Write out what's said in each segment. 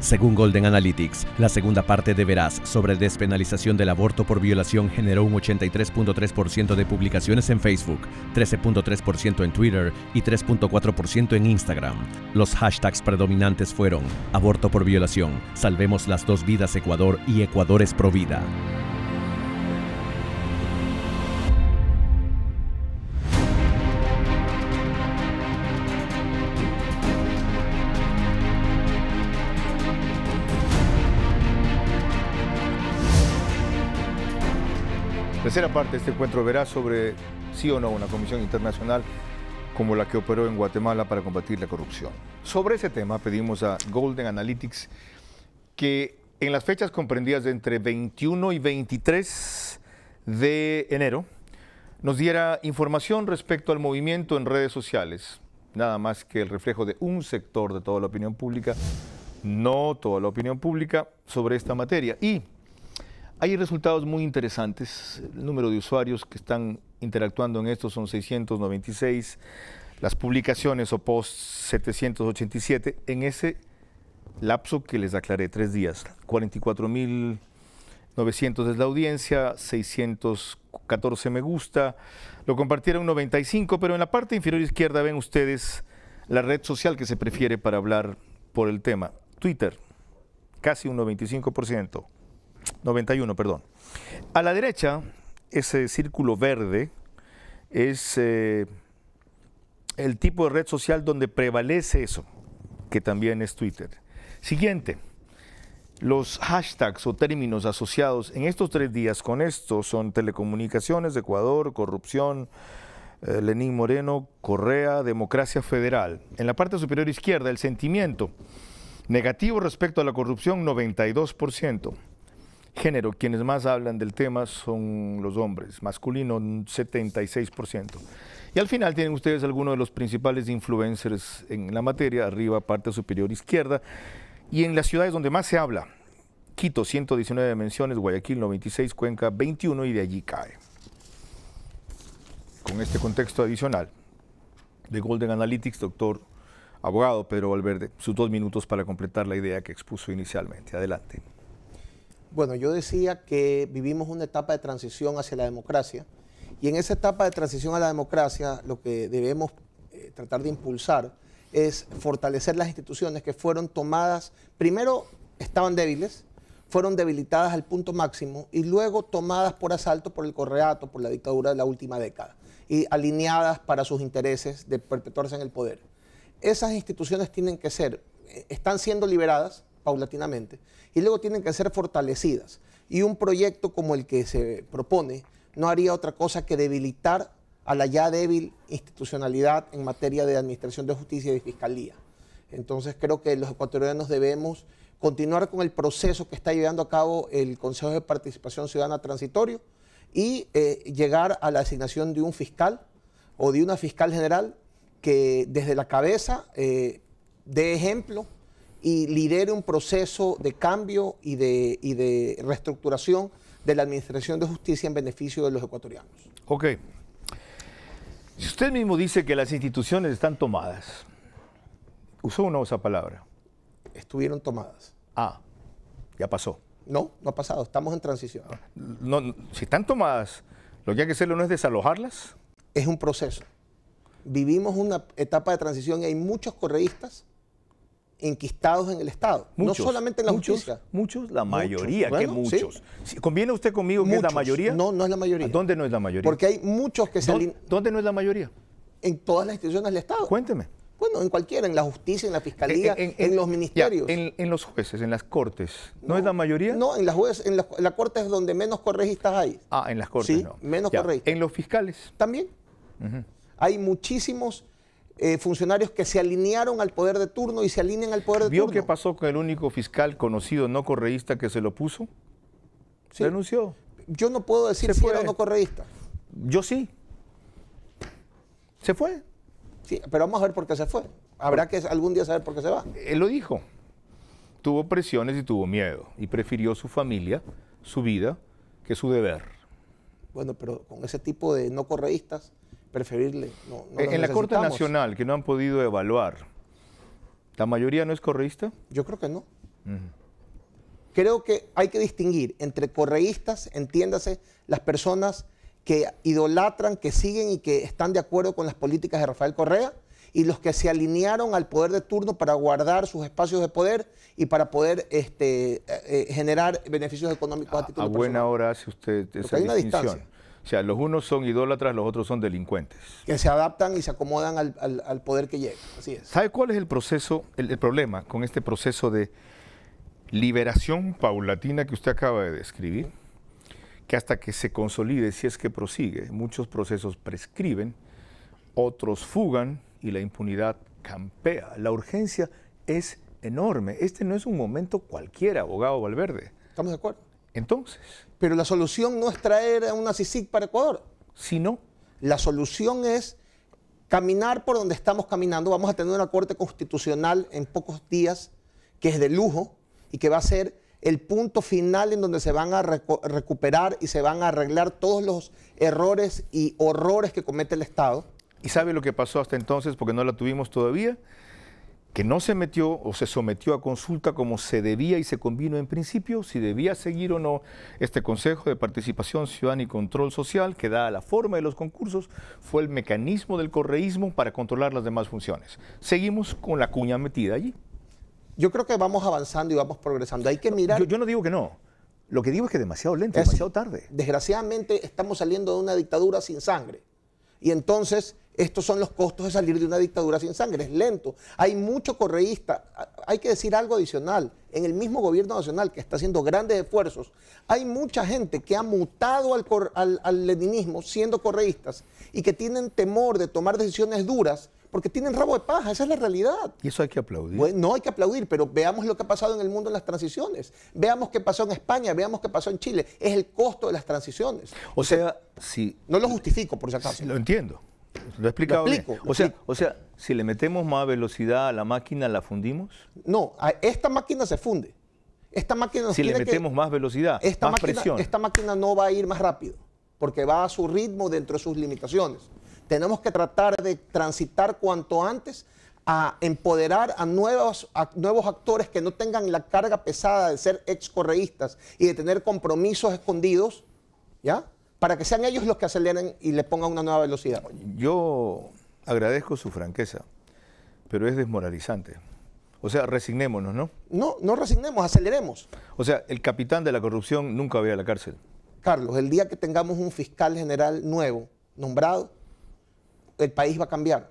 Según Golden Analytics, la segunda parte de Veraz sobre despenalización del aborto por violación generó un 83.3% de publicaciones en Facebook, 13.3% en Twitter y 3.4% en Instagram. Los hashtags predominantes fueron aborto por violación, salvemos las dos vidas Ecuador y Ecuador es pro vida. tercera parte de este encuentro verá sobre sí o no una comisión internacional como la que operó en Guatemala para combatir la corrupción. Sobre ese tema pedimos a Golden Analytics que en las fechas comprendidas de entre 21 y 23 de enero nos diera información respecto al movimiento en redes sociales, nada más que el reflejo de un sector de toda la opinión pública, no toda la opinión pública sobre esta materia. Y hay resultados muy interesantes. El número de usuarios que están interactuando en esto son 696, las publicaciones o posts 787. En ese lapso que les aclaré, tres días, 44.900 es la audiencia, 614 me gusta, lo compartieron 95, pero en la parte inferior izquierda ven ustedes la red social que se prefiere para hablar por el tema. Twitter, casi un 95%. 91, perdón. A la derecha, ese círculo verde es eh, el tipo de red social donde prevalece eso, que también es Twitter. Siguiente, los hashtags o términos asociados en estos tres días con esto son telecomunicaciones, Ecuador, corrupción, Lenin eh, Lenín Moreno, Correa, democracia federal. En la parte superior izquierda, el sentimiento negativo respecto a la corrupción, 92%. Género, quienes más hablan del tema son los hombres, masculino 76%. Y al final tienen ustedes algunos de los principales influencers en la materia, arriba, parte superior izquierda, y en las ciudades donde más se habla, Quito 119 menciones, Guayaquil 96, Cuenca 21 y de allí cae. Con este contexto adicional de Golden Analytics, doctor abogado Pedro Valverde, sus dos minutos para completar la idea que expuso inicialmente. Adelante. Bueno, yo decía que vivimos una etapa de transición hacia la democracia y en esa etapa de transición a la democracia lo que debemos eh, tratar de impulsar es fortalecer las instituciones que fueron tomadas, primero estaban débiles, fueron debilitadas al punto máximo y luego tomadas por asalto por el correato, por la dictadura de la última década y alineadas para sus intereses de perpetuarse en el poder. Esas instituciones tienen que ser, eh, están siendo liberadas, paulatinamente, y luego tienen que ser fortalecidas. Y un proyecto como el que se propone no haría otra cosa que debilitar a la ya débil institucionalidad en materia de administración de justicia y fiscalía. Entonces creo que los ecuatorianos debemos continuar con el proceso que está llevando a cabo el Consejo de Participación Ciudadana Transitorio y eh, llegar a la asignación de un fiscal o de una fiscal general que desde la cabeza eh, dé ejemplo y lidere un proceso de cambio y de, y de reestructuración de la Administración de Justicia en beneficio de los ecuatorianos. Ok. Si usted mismo dice que las instituciones están tomadas, usó una esa palabra. Estuvieron tomadas. Ah, ya pasó. No, no ha pasado, estamos en transición. No, si están tomadas, lo que hay que hacerlo no es desalojarlas. Es un proceso. Vivimos una etapa de transición y hay muchos correístas enquistados en el Estado. no solamente en la muchos, Muchos, la mayoría, que muchos. ¿Conviene usted conmigo que la mayoría? No, no es la mayoría. ¿Dónde no es la mayoría? Porque hay muchos que salen ¿Dónde, no es la mayoría? En todas las instituciones del Estado. Cuénteme. Bueno, en cualquiera, en la justicia, en la fiscalía, eh, eh, en, los ministerios. en, los jueces, en las cortes. ¿No, es la mayoría? No, en las jueces, en la, corte es donde menos corregistas hay. Ah, en las cortes sí, menos corregistas. ¿En los fiscales? También. Hay muchísimos eh, funcionarios que se alinearon al poder de turno y se alinean al poder de turno. ¿Vio qué pasó con el único fiscal conocido no correísta que se lo puso? ¿Denunció? Renunció. Yo no puedo decir si era o no correísta. Yo sí. Se fue. Sí, pero vamos a ver por qué se fue. Habrá que algún día saber por qué se va. Él eh, lo dijo. Tuvo presiones y tuvo miedo. Y prefirió su familia, su vida, que su deber. Bueno, pero con ese tipo de no correístas, preferirle. Eh, en la Corte Nacional, que no han podido evaluar, ¿la mayoría no es correísta? Yo creo que no. Creo que hay que distinguir entre correístas, entiéndase, las personas que idolatran, que siguen y que están de acuerdo con las políticas de Rafael Correa, y los que se alinearon al poder de turno para guardar sus espacios de poder y para poder este, eh, eh, generar beneficios económicos a, a título a buena hora hace usted esa hay distinción. Una distancia. O sea, los unos son idólatras, los otros son delincuentes. Que se adaptan y se acomodan al, poder que llega. Así es. ¿Sabe cuál es el proceso, el, problema con este proceso de liberación paulatina que usted acaba de describir? Que hasta que se consolide, si es que prosigue, muchos procesos prescriben, otros fugan y la impunidad campea. La urgencia es enorme. Este no es un momento cualquiera, abogado Valverde. Estamos de acuerdo. Entonces. Pero la solución no es traer a una CICIC para Ecuador. Sino. La solución es caminar por donde estamos caminando. Vamos a tener una Corte Constitucional en pocos días, que es de lujo y que va a ser el punto final en donde se van a recuperar y se van a arreglar todos los errores y horrores que comete el Estado. ¿Y sabe lo que pasó hasta entonces porque no la tuvimos todavía? que no se metió o se sometió a consulta como se debía y se convino en principio, si debía seguir o no este Consejo de Participación Ciudadana y Control Social, que da la forma de los concursos, fue el mecanismo del correísmo para controlar las demás funciones. Seguimos con la cuña metida allí. Yo creo que vamos avanzando y vamos progresando. Hay que mirar... yo, no digo que no. Lo que digo es que demasiado lento, demasiado tarde. Desgraciadamente estamos saliendo de una dictadura sin sangre. Y entonces estos son los costos de salir de una dictadura sin sangre, es lento. Hay mucho correísta, hay que decir algo adicional, en el mismo gobierno nacional que está haciendo grandes esfuerzos, hay mucha gente que ha mutado al, leninismo siendo correístas y que tienen temor de tomar decisiones duras porque tienen rabo de paja, esa es la realidad. Y eso hay que aplaudir. no hay que aplaudir, pero veamos lo que ha pasado en el mundo en las transiciones. Veamos qué pasó en España, veamos qué pasó en Chile. Es el costo de las transiciones. O sea, si... No lo justifico, por si acaso. Lo entiendo. Lo he explicado o, sea, o sea, si le metemos más velocidad a la máquina, ¿la fundimos? No, esta máquina se funde. Esta máquina si le metemos más velocidad, esta más presión. Esta máquina no va a ir más rápido, porque va a su ritmo dentro de sus limitaciones. Tenemos que tratar de transitar cuanto antes a empoderar a nuevos, a nuevos actores que no tengan la carga pesada de ser excorreístas y de tener compromisos escondidos, ¿ya? para que sean ellos los que aceleren y le pongan una nueva velocidad. Yo agradezco su franqueza, pero es desmoralizante. O sea, resignémonos, ¿no? No, no resignemos, aceleremos. O sea, el capitán de la corrupción nunca va a la cárcel. Carlos, el día que tengamos un fiscal general nuevo, nombrado, el país va a cambiar.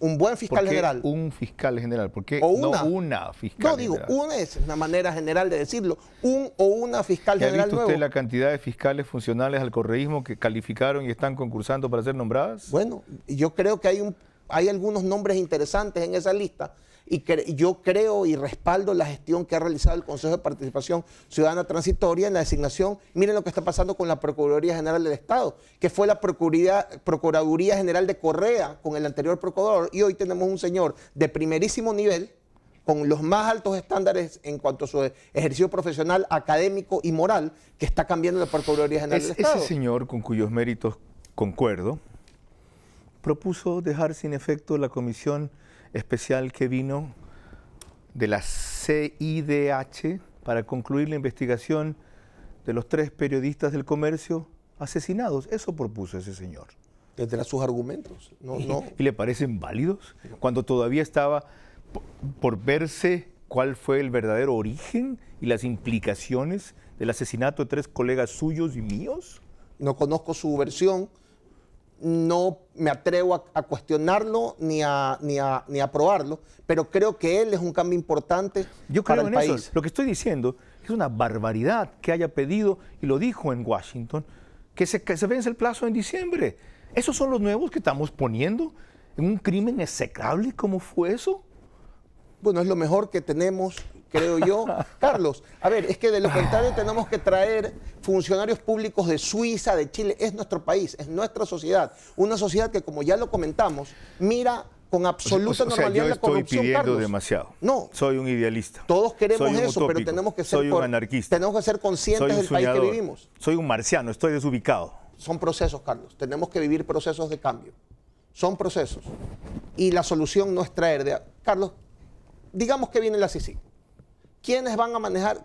Un buen fiscal general. Un fiscal general, porque o una, no una fiscal. No digo, una es una manera general de decirlo, un o una fiscal general. ¿Ha visto usted la cantidad de fiscales funcionales al correísmo que calificaron y están concursando para ser nombradas? Bueno, yo creo que hay hay algunos nombres interesantes en esa lista y yo creo y respaldo la gestión que ha realizado el Consejo de Participación Ciudadana Transitoria en la designación. Miren lo que está pasando con la Procuraduría General del Estado, que fue la Procuraduría, General de Correa con el anterior procurador y hoy tenemos un señor de primerísimo nivel con los más altos estándares en cuanto a su ejercicio profesional, académico y moral, que está cambiando la Procuraduría General del Estado. Ese señor, con cuyos méritos concuerdo, propuso dejar sin efecto la comisión especial que vino de la CIDH para concluir la investigación de los tres periodistas del comercio asesinados. Eso propuso ese señor. Tendrá sus argumentos. No, ¿Y le parecen válidos? Cuando todavía estaba por verse cuál fue el verdadero origen y las implicaciones del asesinato de tres colegas suyos y míos. No conozco su versión, no me atrevo a, cuestionarlo ni a, ni, a, probarlo, pero creo que él es un cambio importante Yo creo para Lo que estoy diciendo es una barbaridad que haya pedido, y lo dijo en Washington, que se, que se vence el plazo en diciembre. ¿Esos son los nuevos que estamos poniendo en un crimen execrable como fue eso? Bueno, es lo mejor que tenemos creo yo. Carlos, a ver, es que de lo ah. contrario tenemos que traer funcionarios públicos de Suiza, de Chile. Es nuestro país, es nuestra sociedad. Una sociedad que, como ya lo comentamos, mira con absoluta normalidad la corrupción, estoy pidiendo Carlos. demasiado. No. Soy un idealista. Todos queremos eso, pero tenemos que ser Tenemos que ser conscientes del país que vivimos. Soy un marciano, estoy desubicado. Son procesos, Carlos. Tenemos que vivir procesos de cambio. Son procesos. Y la solución no es traer de... Carlos, digamos que viene la CICIC. ¿Quiénes van a manejar?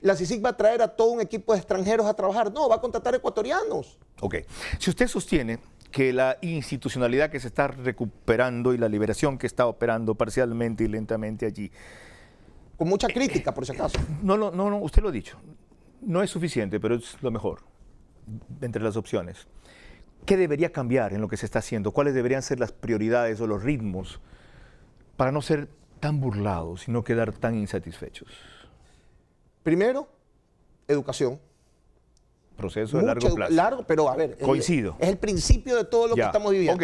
¿La CICIC va a traer a todo un equipo de extranjeros a trabajar? No, va a contratar ecuatorianos. Ok. Si usted sostiene que la institucionalidad que se está recuperando y la liberación que está operando parcialmente y lentamente allí. Con mucha crítica, por si acaso. Eh, no, no, no, usted lo ha dicho. No es suficiente, pero es lo mejor entre las opciones. ¿Qué debería cambiar en lo que se está haciendo? ¿Cuáles deberían ser las prioridades o los ritmos para no ser tan burlados y no quedar tan insatisfechos? Primero, educación. Proceso de largo plazo. Largo, pero a ver. Coincido. Es, el principio de todo lo que estamos viviendo.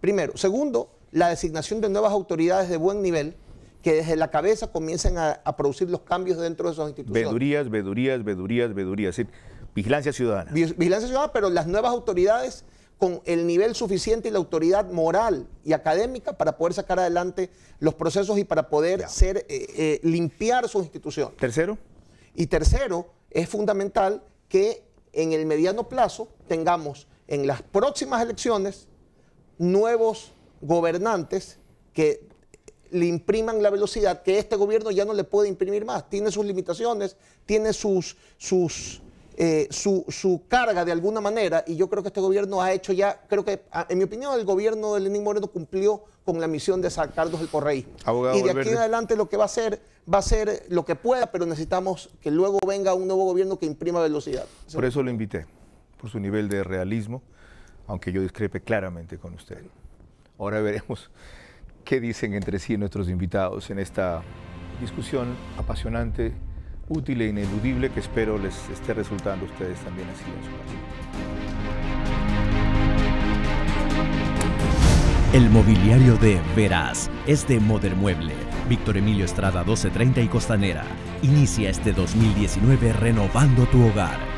Primero. Segundo, la designación de nuevas autoridades de buen nivel que desde la cabeza comiencen a, producir los cambios dentro de esas instituciones. Vedurías, vedurías, vedurías, vedurías. Es decir, vigilancia ciudadana. Vigilancia ciudadana, pero las nuevas autoridades con el nivel suficiente y la autoridad moral y académica para poder sacar adelante los procesos y para poder eh, eh, limpiar su institución. Tercero. Y tercero, es fundamental que en el mediano plazo tengamos en las próximas elecciones nuevos gobernantes que le impriman la velocidad que este gobierno ya no le puede imprimir más. Tiene sus limitaciones, tiene sus, sus eh, su, carga de alguna manera y yo creo que este gobierno ha hecho ya, creo que en mi opinión el gobierno de Lenín Moreno cumplió con la misión de sacarnos del correísmo. y de aquí en adelante lo que va a hacer va a ser lo que pueda, pero necesitamos que luego venga un nuevo gobierno que imprima velocidad. Por eso lo invité, por su nivel de realismo, aunque yo discrepe claramente con usted. Ahora veremos qué dicen entre sí nuestros invitados en esta discusión apasionante útil e ineludible que espero les esté resultando a ustedes también así en su El mobiliario de Veraz es de Modern Mueble. Víctor Emilio Estrada 1230 y Costanera. Inicia este 2019 renovando tu hogar.